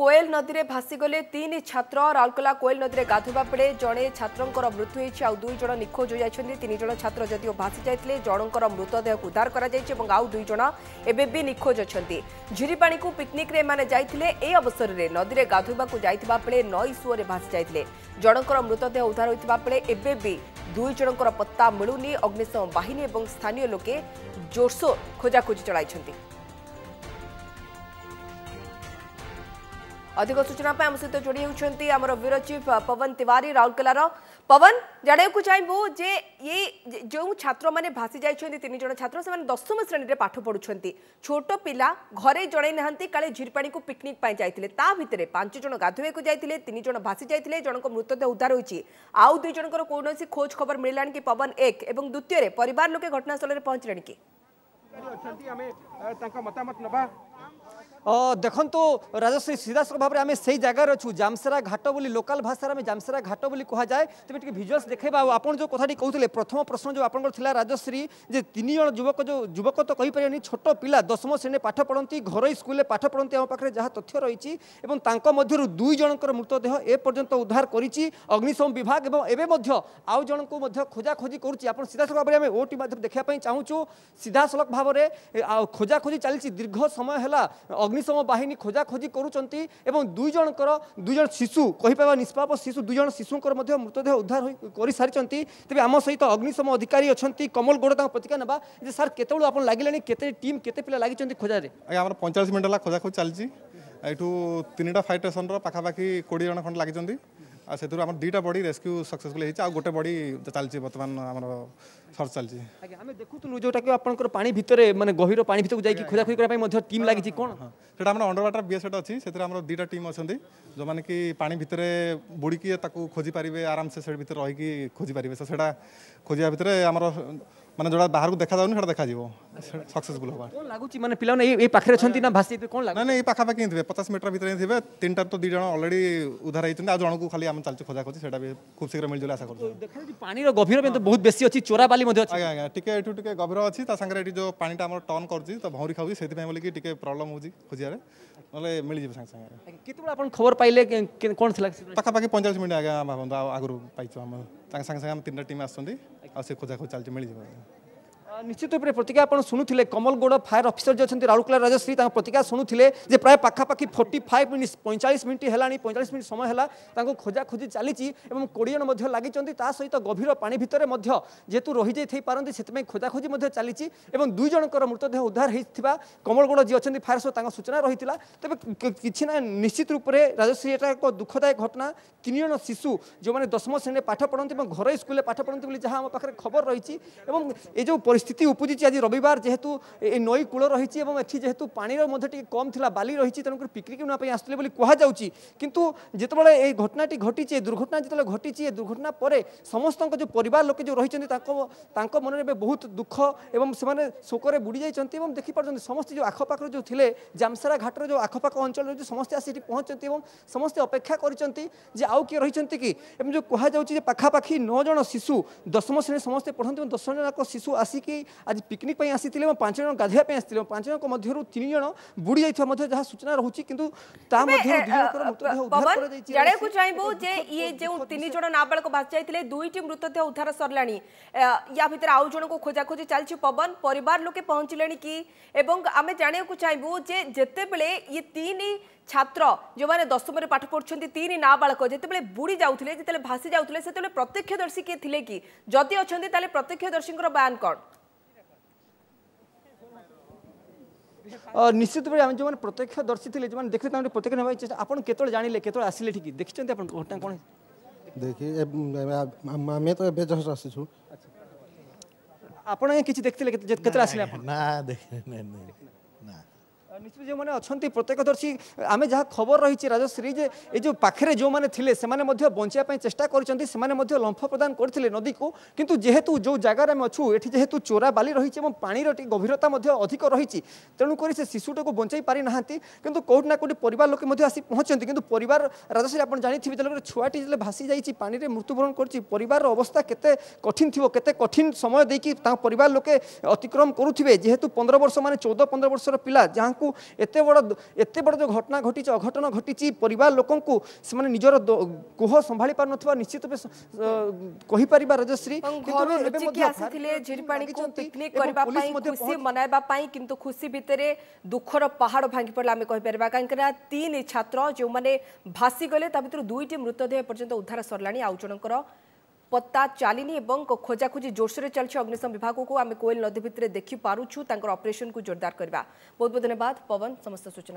কোয়েল নদীরে ভাসিগলে তিন ছাত্র রাউরকেলা কোয়েল নদীরে গাধোবা বেড়ে জনে ছাত্রঙ্কর মৃত্যু হয়েছে আউ দুই জন নিখোজ হয়ে যাই তিন জন ছাত্র যদিও ভাসি যাই জনকর মৃতদেহ উদ্ধার করা যাই এবং আউ দুই জন এবে বি নিখোঁজ অনেক ঝিরিপাণিকু পিকনিক্রে এমানে যাই এই অবসরের নদীরে গাধোবাকু যাই বেড়ে নই সুয়রে ভাসি যাই জনকর মৃতদেহ উদ্ধার হয়ে বেড়ে এবে বি দুই জনকর পত্তা মিলুনি অগ্নিশম বাহিনী এবং স্থানীয় লোকে জোরসোর খোঁজাখোঁজি চলাই अधिक सूचना आम सहित जोड़ी होती आमर ब्यूरो चीफ पवन तिवारी राउरकेलार पवन जानवाक चाहबू जे ये जो छात्र मैंने भासी जानी छात्र से दशम श्रेणी में पाठ पढ़ुंट छोट पिला घरे जड़े ना काले झीरपाणी को पिकनिक जाते भितर पांच जन गाधोक जाते तीन जन भासी जाते जनक मृतदेह उद्धार होती आउ कौन खोज खबर मिलला कि पवन एक द्वितीय पर लोके घटनास्थल पहुंचले कि मतामत ना ଦେଖନ୍ତୁ ରାଜଶ୍ରୀ ସିଧାସଳ ଭାବରେ ଆମେ ସେଇ ଜାଗାରେ ଅଛୁ ଜାମସେରା ଘାଟ ବୋଲି ଲୋକାଲ ଭାଷାରେ ଆମେ ଜାମସେରା ଘାଟ ବୋଲି କୁହାଯାଏ ତେବେ ଟିକେ ଭିଜୁଆଲ୍ସ ଦେଖାଇବା ଆଉ ଆପଣ ଯେଉଁ କଥାଟି କହୁଥିଲେ ପ୍ରଥମ ପ୍ରଶ୍ନ ଯେଉଁ ଆପଣଙ୍କର ଥିଲା ରାଜଶ୍ରୀ ଯେ ତିନି ଜଣ ଯୁବକ ଯେଉଁ ଯୁବକ ତ କହିପାରିବେନି ଛୋଟ ପିଲା ଦଶମ ଶ୍ରେଣୀରେ ପାଠ ପଢ଼ନ୍ତି ଘରୋଇ ସ୍କୁଲରେ ପାଠ ପଢ଼ନ୍ତି ଆମ ପାଖରେ ଯାହା ତଥ୍ୟ ରହିଛି ଏବଂ ତାଙ୍କ ମଧ୍ୟରୁ ଦୁଇ ଜଣଙ୍କର ମୃତଦେହ ଏ ପର୍ଯ୍ୟନ୍ତ ଉଦ୍ଧାର କରିଛି ଅଗ୍ନିଶମ ବିଭାଗ ଏବଂ ଏବେ ମଧ୍ୟ ଆଉ ଜଣଙ୍କୁ ମଧ୍ୟ ଖୋଜାଖୋଜି କରୁଛି ଆପଣ ସିଧାସଳଖ ଭାବରେ ଆମେ ଓଟି ମାଧ୍ୟମରେ ଦେଖିବା ପାଇଁ ଚାହୁଁଛୁ ସିଧାସଳଖ ଭାବରେ ଆଉ ଖୋଜାଖୋଜି ଚାଲିଛି ଦୀର୍ଘ ସମୟ ହେଲା ଅଗ୍ନିଶମ ବାହିନୀ ଖୋଜାଖୋଜି କରୁଛନ୍ତି ଏବଂ ଦୁଇ ଜଣଙ୍କର ଦୁଇ ଜଣ ଶିଶୁ କହିପାରିବା ନିଷ୍ପାପ ଶିଶୁ ଦୁଇ ଜଣ ଶିଶୁଙ୍କର ମଧ୍ୟ ମୃତଦେହ ଉଦ୍ଧାର କରିସାରିଛନ୍ତି ତେବେ ଆମ ସହିତ ଅଗ୍ନିଶମ ଅଧିକାରୀ ଅଛନ୍ତି କମଲ ଗୋଡ଼ ତାଙ୍କ ପ୍ରତିକା ନେବା ଯେ ସାର୍ କେତେବେଳୁ ଆପଣ ଲାଗିଲେଣି କେତେ ଟିମ୍ କେତେ ପିଲା ଲାଗିଛନ୍ତି ଖୋଜାରେ ଆଜ୍ଞା ଆମର ପଇଁଚାଳିଶ ମିନିଟ୍ ହେଲା ଖୋଜାଖୋଜି ଚାଲିଛି ଏଇଠୁ ତିନିଟା ଫାୟାର ଷ୍ଟେସନର ପାଖାପାଖି କୋଡ଼ିଏ ଜଣ ଖଣ୍ଡେ ଲାଗିଛନ୍ତି ସେଥିରୁ ଆମର ଦୁଇଟା ବଡ଼ି ରେସ୍କ୍ୟୁ ସକ୍ସେସଫୁଲ୍ ହେଇଛି ଆଉ ଗୋଟେ ବଡ଼ି ଚାଲିଛି ବର୍ତ୍ତମାନ ଆମର ସର୍ଚ୍ଚ ଚାଲିଛି ଆଜ୍ଞା ଆମେ ଦେଖୁଥିଲୁ ଯେଉଁଟାକି ଆପଣଙ୍କର ପାଣି ଭିତରେ ମାନେ ଗଭୀର ପାଣି ଭିତରକୁ ଯାଇକି ଖୋଜାଖୋଜି କରିବା ପାଇଁ ମଧ୍ୟ ଟିମ୍ ଲାଗିଛି କ'ଣ ସେଟା ଆମର ଅଣ୍ଡର ୱାଟର ବିଏସ୍ଏଟ୍ ଅଛି ସେଥିରେ ଆମର ଦୁଇଟା ଟିମ୍ ଅଛନ୍ତି ଯେଉଁମାନେ କି ପାଣି ଭିତରେ ବୁଡ଼ିକି ତାକୁ ଖୋଜିପାରିବେ ଆରାମସେ ସେ ଭିତରେ ରହିକି ଖୋଜିପାରିବେ ସେଟା ଖୋଜିବା ଭିତରେ ଆମର ମାନେ ଯେଉଁଟା ବାହାରକୁ ଦେଖାଯାଉନି ସେଇଟା ଦେଖାଯିବ ସକ୍ସେସଫୁଲ୍ ହେବା ଲାଗୁଛି ମାନେ ପିଲାମାନେ ଏଇ ପାଖରେ ଅଛନ୍ତି ନା ଭାସି କ'ଣ ଲାଗୁଛି ନାଇଁ ଏଇ ପାଖାପାଖି ଥିବେ ପଚାଶ ମିଟର ଭିତରେ ଥିବେ ତିନିଟା ତ ଦୁଇ ଜଣ ଅଲରେଡ଼ି ଉଦ୍ଧାର ହେଇଛନ୍ତି ଆଉ ଜଣକୁ ଖାଲି ଆମେ ଚାଲିଛୁ ଖୋଜା ଖୋଜି ସେଇଟା ବି ଖୁବ୍ ଶୀଘ୍ର ମିଳିଯିବ ଆଶା କରୁଛୁ ଦେଖାଯାଉଛି ପାଣିର ଗଭୀର କିନ୍ତୁ ବହୁତ ବେଶୀ ଅଛି ଚୋରା ବାଲି ମଧ୍ୟ ଅଛି ଆଜ୍ଞା ଆଜ୍ଞା ଟିକେ ଏଠୁ ଟିକେ ଗଭୀର ଅଛି ତା ସାଙ୍ଗରେ ଏଠି ଯେଉଁ ପାଣିଟା ଆମର ଟର୍ନ କରୁଛି ତ ଭଉଁରୀ ଖାଉଛି ସେଥିପାଇଁ ବୋଲିକି ଟିକେ ପ୍ରୋବ୍ଲେମ୍ ହେଉଛି ଖୋଜିବାରେ ନହେଲେ ମିଳିଯିବ ସାଙ୍ଗେ ସାଙ୍ଗେ କେତେବେଳେ ଆପଣ ଖବର ପାଇଲେ କ'ଣ ଥିଲା ପାଖାପାଖି ପଇଁଚାଳିଶ ମିନିଟ୍ ଆଜ୍ଞା ଭାବନ୍ତୁ ଆଗରୁ ପାଇଛୁ ଆମେ ତାଙ୍କ ସାଙ୍ଗେ ସାଙ୍ଗେ ଆମେ ତିନିଟା ଟିମ୍ ଆସୁଛନ୍ତି ଆଉ ସେ ଖୋଜାଖୋଜି ଚାଲିଛି ମିଳିଯିବ ନିଶ୍ଚିତ ରୂପରେ ପ୍ରତିକା ଆପଣ ଶୁଣୁଥିଲେ କମଲଗୋଡ଼ ଫାୟାର ଅଫିସର ଯିଏ ଅଛନ୍ତି ରାଉରକେଲା ରାଜଶ୍ରୀ ତାଙ୍କ ପ୍ରତିକା ଶୁଣୁଥିଲେ ଯେ ପ୍ରାୟ ପାଖାପାଖି ଫୋର୍ଟି ଫାଇଭ୍ ମିନିଟ୍ ପଇଁଚାଳିଶ ମିନିଟ୍ ହେଲାଣି ପଇଁଚାଳିଶ ମିନିଟ୍ ସମୟ ହେଲା ତାଙ୍କୁ ଖୋଜାଖୋଜି ଚାଲିଛି ଏବଂ କୋଡ଼ିଏ ଜଣ ମଧ୍ୟ ଲାଗିଛନ୍ତି ତା ସହିତ ଗଭୀର ପାଣି ଭିତରେ ମଧ୍ୟ ଯେହେତୁ ରହିଯାଇଥାଇପାରନ୍ତି ସେଥିପାଇଁ ଖୋଜାଖୋଜି ମଧ୍ୟ ଚାଲିଛି ଏବଂ ଦୁଇ ଜଣଙ୍କର ମୃତଦେହ ଉଦ୍ଧାର ହୋଇଥିବା କମଲଗୋଡ଼ ଯିଏ ଅଛନ୍ତି ଫାୟାର ସହ ତାଙ୍କ ସୂଚନା ରହିଥିଲା ତେବେ କିଛି ନା ନିଶ୍ଚିତ ରୂପରେ ରାଜଶ୍ରୀ ଏଇଟା ଏକ ଦୁଃଖଦାୟକ ଘଟଣା ତିନି ଜଣ ଶିଶୁ ଯେଉଁମାନେ ଦଶମ ଶ୍ରେଣୀରେ ପାଠ ପଢ଼ନ୍ତି ଏବଂ ଘରୋଇ ସ୍କୁଲରେ ପାଠ ପଢ଼ନ୍ତି ବୋଲି ଯାହା ଆମ ପାଖରେ ଖବର ରହିଛି ଏବଂ ଏ ଯେଉଁ ପରିସ୍ଥିତି পরিস্থিতি উপুজিছে আজ রবিবার যেহেতু এই নই কূল রয়েছে এবং এটি যেহেতু পাঁর মধ্যে টিকি কম লা বালি রয়েছে তেমনি পিকনিক নেওয়া আসলে বলে কুহযাচ্ছে কিন্তু যেতবে এই ঘটনাটি ঘটিছে এই দুর্ঘটনা যেত ঘটিছে এই দুর্ঘটনা পরে সমস্ত যে পরিবার লোকে যে রয়েছেন তাঁক মনে এবার বহু দুঃখ এবং সে শোকরে বুড়ি যাই এবং দেখিপাচ্ছেন সমস্ত যে আখপাখর যে জামসারা ঘাটর যে আখপাখ অঞ্চল রয়েছে সমস্ত আসি এটি পৌঁছান এবং সমস্ত অপেক্ষা করছেন যে আউ কি রয়েছেন কি এবং যে কুহযাচ্ছে যে পাখাপাখি নজন শিশু দশম শ্রেণী সমস্ত পড়তে এবং দশ জনক শিশু আসিকি আজ পিকনিক আসিলে এবং পাঁচ জন গাধোয়া আসিলে পাঁচ জনক মধ্যে তিন জন বুড়ি যাই যা সূচনা রয়েছে কিন্তু তা মধ্যে জনাইব যে ইয়ে যে তিন জন নাবাড়ক বাঁচি যাই দুইটি মৃতদেহ উদ্ধার সরলা ইয়া ভিতরে আউ জনক খোঁজাখোঁজি চালছে পবন পরিবার লোকে পৌঁছলে কি এবং আমি জাঁয়া চাইবু যে যেতবে ইয়ে তিন ছাত্র যে দশমরে পাঠ পড়ছেন তিন নাবাড়ক যেতবে বুড়ি যাওলে যেত ভাসি যাওলে সেতবে প্রত্যক্ষদর্শী কি লে কি যদি অনেক তাহলে প্রত্যক্ষদর্শী বয়ান কণ নিশ্চিত ভাবে আমি যে দর্শী থাকে যে দেখলে তাহলে প্রত্যক্ষ নেওয়া চেষ্টা আপনার কেত জাঁলে কেত আসলে ঠিক দেখছেন আপনার ঘটনা কোণ দেখি আমি তো এবে জাস্ট আসিছু আপনার কিছু দেখলে কেত আসলে না দেখি না ନିଶ୍ଚିତ ଯେଉଁମାନେ ଅଛନ୍ତି ପ୍ରତ୍ୟେକଦର୍ଶୀ ଆମେ ଯାହା ଖବର ରହିଛି ରାଜଶ୍ରୀ ଯେ ଏ ଯେଉଁ ପାଖରେ ଯେଉଁମାନେ ଥିଲେ ସେମାନେ ମଧ୍ୟ ବଞ୍ଚିବା ପାଇଁ ଚେଷ୍ଟା କରିଛନ୍ତି ସେମାନେ ମଧ୍ୟ ଲମ୍ଫ ପ୍ରଦାନ କରିଥିଲେ ନଦୀକୁ କିନ୍ତୁ ଯେହେତୁ ଯେଉଁ ଜାଗାରେ ଆମେ ଅଛୁ ଏଠି ଯେହେତୁ ଚୋରା ବାଲି ରହିଛି ଏବଂ ପାଣିର ଟିକେ ଗଭୀରତା ମଧ୍ୟ ଅଧିକ ରହିଛି ତେଣୁକରି ସେ ଶିଶୁଟାକୁ ବଞ୍ଚାଇ ପାରିନାହାନ୍ତି କିନ୍ତୁ କେଉଁଠି ନା କେଉଁଠି ପରିବାର ଲୋକେ ମଧ୍ୟ ଆସି ପହଞ୍ଚନ୍ତି କିନ୍ତୁ ପରିବାର ରାଜଶ୍ରୀ ଆପଣ ଜାଣିଥିବେ ଯେତେବେଳେ ଛୁଆଟି ଯେତେବେଳେ ଭାସି ଯାଇଛି ପାଣିରେ ମୃତ୍ୟୁବରଣ କରିଛି ପରିବାରର ଅବସ୍ଥା କେତେ କଠିନ ଥିବ କେତେ କଠିନ ସମୟ ଦେଇକି ତାଙ୍କ ପରିବାର ଲୋକେ ଅତିକ୍ରମ କରୁଥିବେ ଯେହେତୁ ପନ୍ଦର ବର୍ଷ ମାନେ ଚଉଦ ପନ୍ଦର ବର୍ଷର ପିଲା ଯାହା ତାଙ୍କୁ ଏତେ ବଡ଼ ଏତେ ବଡ଼ ଯେଉଁ ଘଟଣା ଘଟିଛି ଅଘଟଣ ଘଟିଛି ପରିବାର ଲୋକଙ୍କୁ ସେମାନେ ନିଜର କୋହ ସମ୍ଭାଳି ପାରୁନଥିବା ନିଶ୍ଚିତ ଭାବେ କହିପାରିବା ରାଜଶ୍ରୀ ମନାଇବା ପାଇଁ କିନ୍ତୁ ଖୁସି ଭିତରେ ଦୁଃଖର ପାହାଡ଼ ଭାଙ୍ଗି ପଡ଼ିଲା ଆମେ କହିପାରିବା କାହିଁକିନା ତିନି ଛାତ୍ର ଯେଉଁମାନେ ଭାସିଗଲେ ତା ଭିତରୁ ଦୁଇଟି ମୃତଦେହ ପର୍ଯ୍ୟନ୍ତ ଉଦ୍ଧାର ସରିଲାଣି ଆଉ ଜଣଙ୍କର ପତ୍ତା ଚାଲିନି ଏବଂ ଖୋଜାଖୋଜି ଜୋରସୋରରେ ଚାଲିଛି ଅଗ୍ନିଶମ ବିଭାଗକୁ ଆମେ କୋଏଲ ନଦୀ ଭିତରେ ଦେଖିପାରୁଛୁ ତାଙ୍କର ଅପରେସନକୁ ଜୋରଦାର କରିବା ବହୁତ ବହୁତ ଧନ୍ୟବାଦ ପବନ ସମସ୍ତ ସୂଚନା